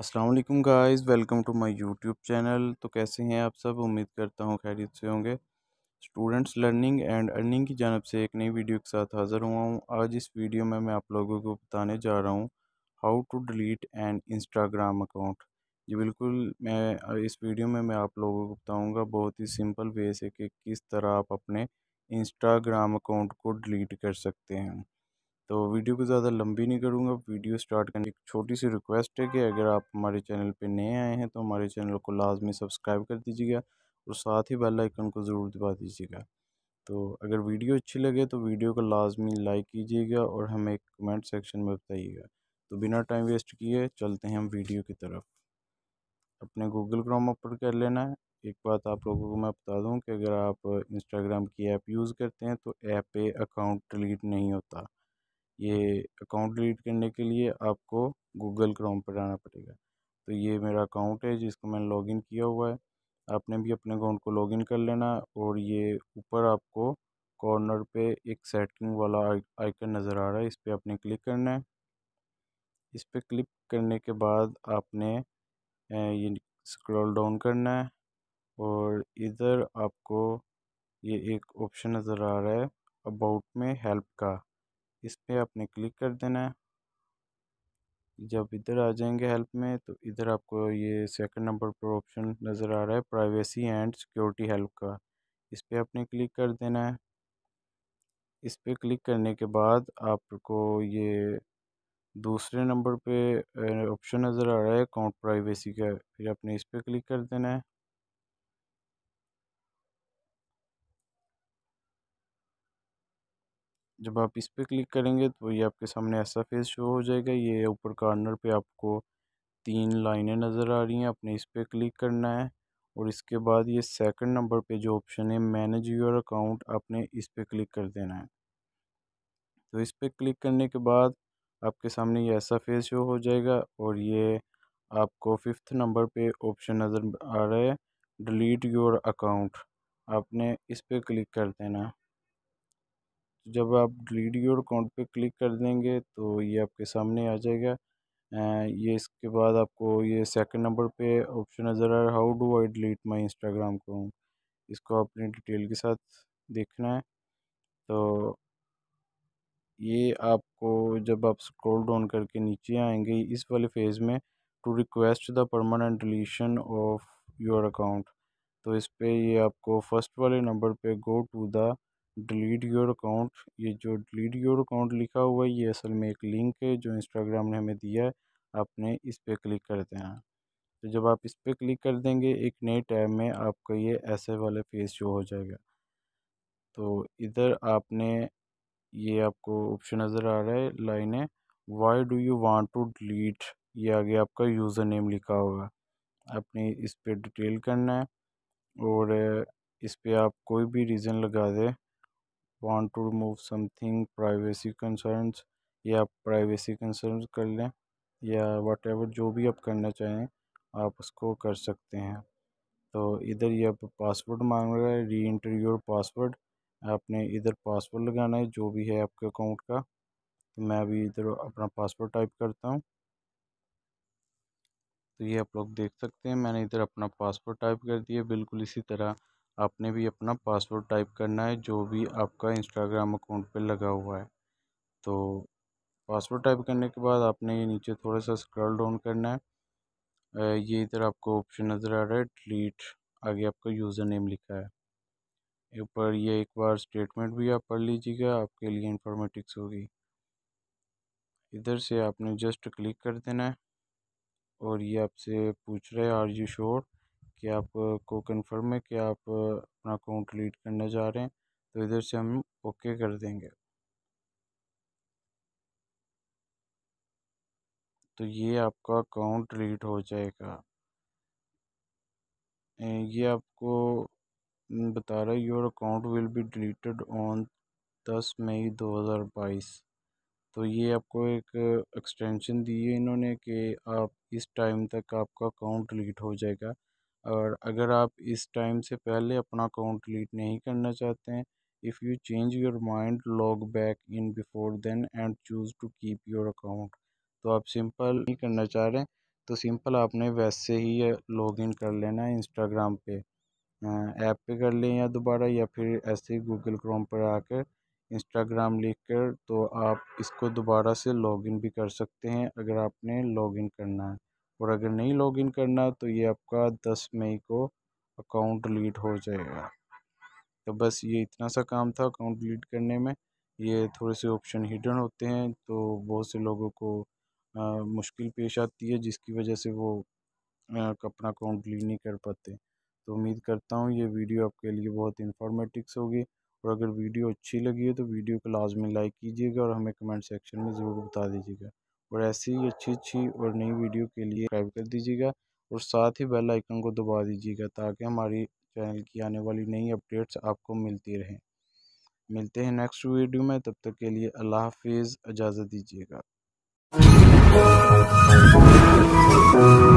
असलकम guys welcome to my YouTube channel तो कैसे हैं आप सब उम्मीद करता हूँ खैरियत से होंगे स्टूडेंट्स लर्निंग एंड अर्निंग की जानब से एक नई वीडियो के साथ हाज़िर हुआ हूँ आज इस वीडियो में मैं आप लोगों को बताने जा रहा हूँ how to delete and Instagram account जी बिल्कुल मैं इस वीडियो में मैं आप लोगों को बताऊँगा बहुत ही सिंपल वे से कि किस तरह आप अपने इंस्टाग्राम अकाउंट को डिलीट कर सकते हैं तो वीडियो को ज़्यादा लंबी नहीं करूँगा वीडियो स्टार्ट करने की छोटी सी रिक्वेस्ट है कि अगर आप हमारे चैनल पर नए आए हैं तो हमारे चैनल को लाजमी सब्सक्राइब कर दीजिएगा और साथ ही बेल आइकन को ज़रूर दबा दीजिएगा तो अगर वीडियो अच्छी लगे तो वीडियो को लाजमी लाइक कीजिएगा और हमें कमेंट सेक्शन में बताइएगा तो बिना टाइम वेस्ट किए चलते हैं हम वीडियो की तरफ अपने गूगल क्रोम ओपन कर लेना है एक बात आप लोगों को मैं बता दूं कि अगर आप इंस्टाग्राम की ऐप यूज़ करते हैं तो ऐप पे अकाउंट डिलीट नहीं होता ये अकाउंट डिलीट करने के लिए आपको गूगल क्रोम पर आना पड़ेगा तो ये मेरा अकाउंट है जिसको मैंने लॉगिन किया हुआ है आपने भी अपने अकाउंट को लॉगिन कर लेना और ये ऊपर आपको कॉर्नर पे एक सेटिंग वाला आइकन नज़र आ रहा है इस पर आपने क्लिक करना है इस पर क्लिक करने के बाद आपने ये स्क्रॉल डाउन करना है और इधर आपको ये एक ऑप्शन नज़र आ रहा है अबाउट में हेल्प का इस पर आपने क्लिक कर देना है जब इधर आ जाएंगे हेल्प में तो इधर आपको ये सेकंड नंबर पर ऑप्शन नज़र आ रहा है प्राइवेसी एंड सिक्योरिटी हेल्प का इस पर आपने क्लिक कर देना है इस पर क्लिक करने के बाद आपको ये दूसरे नंबर पे ऑप्शन नज़र आ रहा है अकाउंट प्राइवेसी का फिर आपने इस पर क्लिक कर देना है जब आप इस पर क्लिक करेंगे तो ये आपके सामने ऐसा फेस शो हो जाएगा ये ऊपर कॉर्नर पे आपको तीन लाइनें नज़र आ रही हैं आपने इस पर क्लिक करना है और इसके बाद ये सेकंड नंबर पे जो ऑप्शन है मैनेज योर अकाउंट आपने इस पर क्लिक कर देना है तो इस पर क्लिक करने के बाद आपके सामने ये ऐसा फेस शो हो जाएगा और ये आपको फिफ्थ नंबर पे ऑप्शन नज़र आ रहा है डिलीट योर अकाउंट आपने इस पर क्लिक कर देना है जब आप डिलीट योर अकाउंट पे क्लिक कर देंगे तो ये आपके सामने आ जाएगा ये इसके बाद आपको ये सेकंड नंबर पे ऑप्शन नज़र आ रहा है how do I delete my Instagram account इसको आपने डिटेल के साथ देखना है तो ये आपको जब आप स्क्रॉल डाउन करके नीचे आएंगे इस वाले फेज़ में to request the permanent deletion of your account तो इस पर ये आपको फर्स्ट वाले नंबर पे go to the delete your account ये जो डिलीट योर अकाउंट लिखा हुआ है ये असल में एक लिंक है जो इंस्टाग्राम ने हमें दिया है आपने इस पर क्लिक कर देना तो जब आप इस पर क्लिक कर देंगे एक नए टैब में आपका ये ऐसे वाला फेस शो हो जाएगा तो इधर आपने ये आपको ऑप्शन नज़र आ रहा है लाइन है why do you want to delete ये आगे आपका यूज़र नेम लिखा होगा आपने इस पर डिटेल करना है और इस पर आप कोई भी रीज़न लगा दें want to remove something privacy concerns या आप प्राइवेसी कंसर्न्स कर लें या वट जो भी आप करना चाहें आप उसको कर सकते हैं तो इधर ये आप पासवर्ड मांग रहे हैं री इंटर योर पासवर्ड आपने इधर पासवर्ड लगाना है जो भी है आपके अकाउंट का तो मैं अभी इधर अपना पासवर्ड टाइप करता हूँ तो ये आप लोग देख सकते हैं मैंने इधर अपना पासवर्ड टाइप कर दिया बिल्कुल इसी तरह आपने भी अपना पासवर्ड टाइप करना है जो भी आपका इंस्टाग्राम अकाउंट पे लगा हुआ है तो पासवर्ड टाइप करने के बाद आपने ये नीचे थोड़ा सा स्क्रॉल डाउन करना है ये इधर आपको ऑप्शन नज़र आ रहा है डिलीट आगे आपका यूज़र नेम लिखा है ऊपर ये एक बार स्टेटमेंट भी आप पढ़ लीजिएगा आपके लिए इंफॉर्मेटिक्स होगी इधर से आपने जस्ट क्लिक कर देना है और ये आपसे पूछ रहे हैं आर यू श्योर कि आपको कन्फर्म है कि आप अपना अकाउंट डिलीट करने जा रहे हैं तो इधर से हम ओके कर देंगे तो ये आपका अकाउंट डिलीट हो जाएगा ये आपको बता रहा है your account will be deleted on दस मई दो हज़ार बाईस तो ये आपको एक एक्सटेंशन दी है इन्होंने कि आप इस टाइम तक आपका अकाउंट डिलीट हो जाएगा और अगर आप इस टाइम से पहले अपना अकाउंट डिलीट नहीं करना चाहते हैं if you change your mind log back in before then and choose to keep your account तो आप सिंपल नहीं करना चाह रहे हैं तो सिंपल आपने वैसे ही लॉग इन कर लेना है इंस्टाग्राम पे ऐप पे कर लें या दोबारा या फिर ऐसे ही गूगल क्रोम पर आकर इंस्टाग्राम लिख कर तो आप इसको दोबारा से लॉग इन भी कर सकते हैं अगर आपने लॉगिन करना है और अगर नहीं लॉगिन करना तो ये आपका दस मई को अकाउंट डिलीट हो जाएगा तो बस ये इतना सा काम था अकाउंट डिलीट करने में ये थोड़े से ऑप्शन हिडन होते हैं तो बहुत से लोगों को आ, मुश्किल पेश आती है जिसकी वजह से वो आ, अपना अकाउंट डिलीट नहीं कर पाते तो उम्मीद करता हूँ ये वीडियो आपके लिए बहुत इन्फॉर्मेटिक्स होगी और अगर वीडियो अच्छी लगी है तो वीडियो को लाजमी लाइक कीजिएगा और हमें कमेंट सेक्शन में ज़रूर बता दीजिएगा और ऐसी ही अच्छी अच्छी और नई वीडियो के लिए सब्सक्राइब कर दीजिएगा और साथ ही बेल आइकन को दबा दीजिएगा ताकि हमारी चैनल की आने वाली नई अपडेट्स आपको मिलती रहें मिलते हैं नेक्स्ट वीडियो में तब तक के लिए अल्लाह हाफिज़ इजाज़त दीजिएगा